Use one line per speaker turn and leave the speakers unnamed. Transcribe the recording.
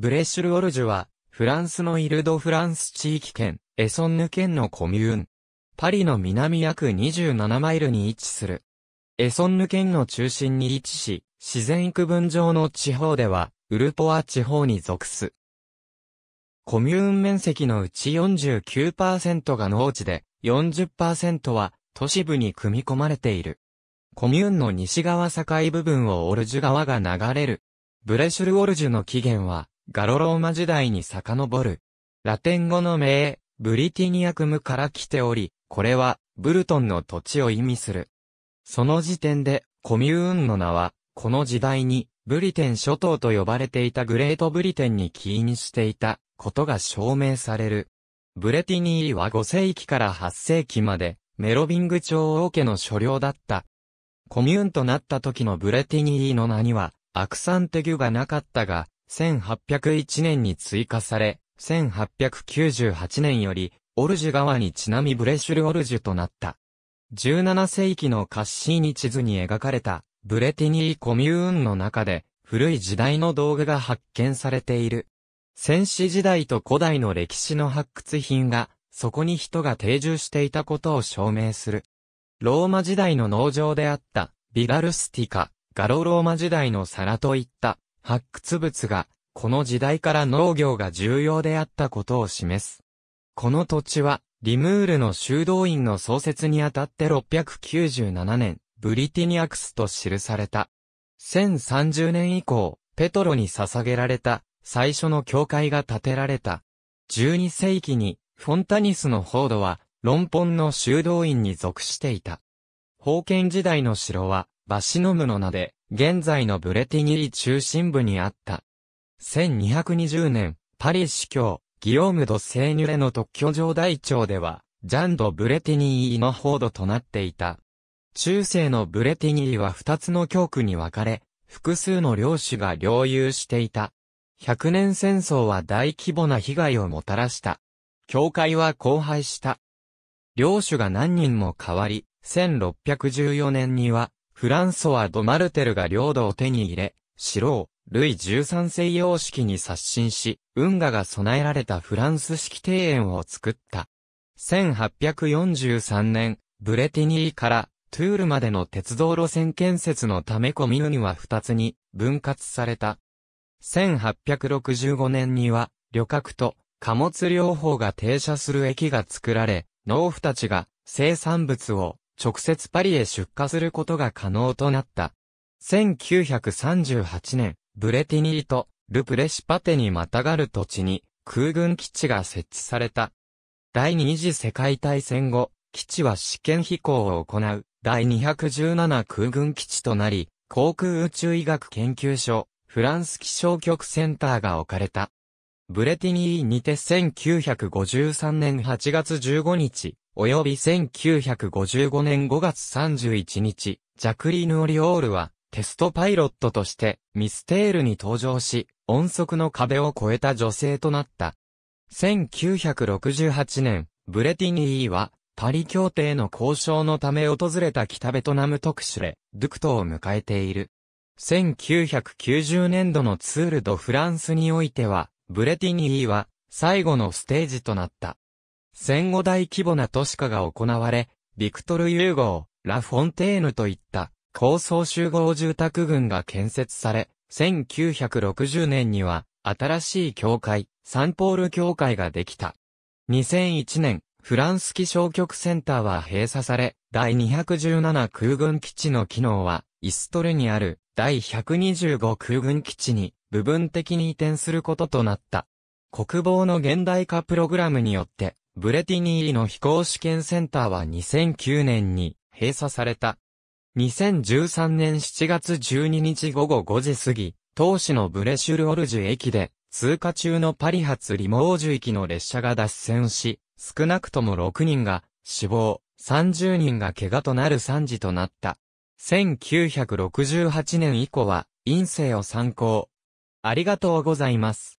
ブレッシュルオルジュは、フランスのイルド・フランス地域圏、エソンヌ県のコミューン。パリの南約27マイルに位置する。エソンヌ県の中心に位置し、自然区分上の地方では、ウルポア地方に属す。コミューン面積のうち49%が農地で、40%は都市部に組み込まれている。コミューンの西側境部分をオルジュ川が流れる。ブレシュルオルジュの起源は、ガロローマ時代に遡る。ラテン語の名、ブリティニアクムから来ており、これは、ブルトンの土地を意味する。その時点で、コミューンの名は、この時代に、ブリテン諸島と呼ばれていたグレートブリテンに起因していたことが証明される。ブレティニーは5世紀から8世紀まで、メロビング朝王家の所領だった。コミューンとなった時のブレティニーの名には、アクサンテギュがなかったが、1801年に追加され、1898年より、オルジュ川にちなみブレシュルオルジュとなった。17世紀のカッシーニ地図に描かれた、ブレティニーコミューンの中で、古い時代の道具が発見されている。戦死時代と古代の歴史の発掘品が、そこに人が定住していたことを証明する。ローマ時代の農場であった、ビガルスティカ、ガロローマ時代の皿といった、発掘物が、この時代から農業が重要であったことを示す。この土地は、リムールの修道院の創設にあたって697年、ブリティニアクスと記された。1030年以降、ペトロに捧げられた、最初の教会が建てられた。12世紀に、フォンタニスの報道は、論本の修道院に属していた。封建時代の城は、バシノムの名で、現在のブレティニー中心部にあった。1220年、パリ市教、ギオーム・ド・セーニュレの特許状大長では、ジャン・ド・ブレティニーの報道となっていた。中世のブレティニーは二つの教区に分かれ、複数の領主が領有していた。百年戦争は大規模な被害をもたらした。教会は荒廃した。領主が何人も変わり、1614年にはフランソワ・ド・マルテルが領土を手に入れ、城を、ルイ13世様式に刷新し、運河が備えられたフランス式庭園を作った。1843年、ブレティニーからトゥールまでの鉄道路線建設のためコミュニは2つに分割された。1865年には旅客と貨物両方が停車する駅が作られ、農夫たちが生産物を直接パリへ出荷することが可能となった。1938年、ブレティニーとルプレシパテにまたがる土地に空軍基地が設置された。第二次世界大戦後、基地は試験飛行を行う第217空軍基地となり、航空宇宙医学研究所、フランス気象局センターが置かれた。ブレティニーにて1953年8月15日、及び1955年5月31日、ジャクリーヌ・オリオールは、テストパイロットとして、ミステールに登場し、音速の壁を越えた女性となった。1968年、ブレティニーは、パリ協定の交渉のため訪れた北ベトナム特殊で、ドゥクトを迎えている。1990年度のツール・ド・フランスにおいては、ブレティニーは、最後のステージとなった。戦後大規模な都市化が行われ、ビクトル・ユーゴー、ラ・フォンテーヌといった高層集合住宅群が建設され、1960年には新しい教会、サンポール教会ができた。2001年、フランス気象局センターは閉鎖され、第217空軍基地の機能は、イストルにある第125空軍基地に部分的に移転することとなった。国防の現代化プログラムによって、ブレティニーの飛行試験センターは2009年に閉鎖された。2013年7月12日午後5時過ぎ、当市のブレシュルオルジュ駅で、通過中のパリ発リモージュ駅の列車が脱線し、少なくとも6人が死亡、30人が怪我となる惨事となった。1968年以降は、陰性を参考。ありがとうございます。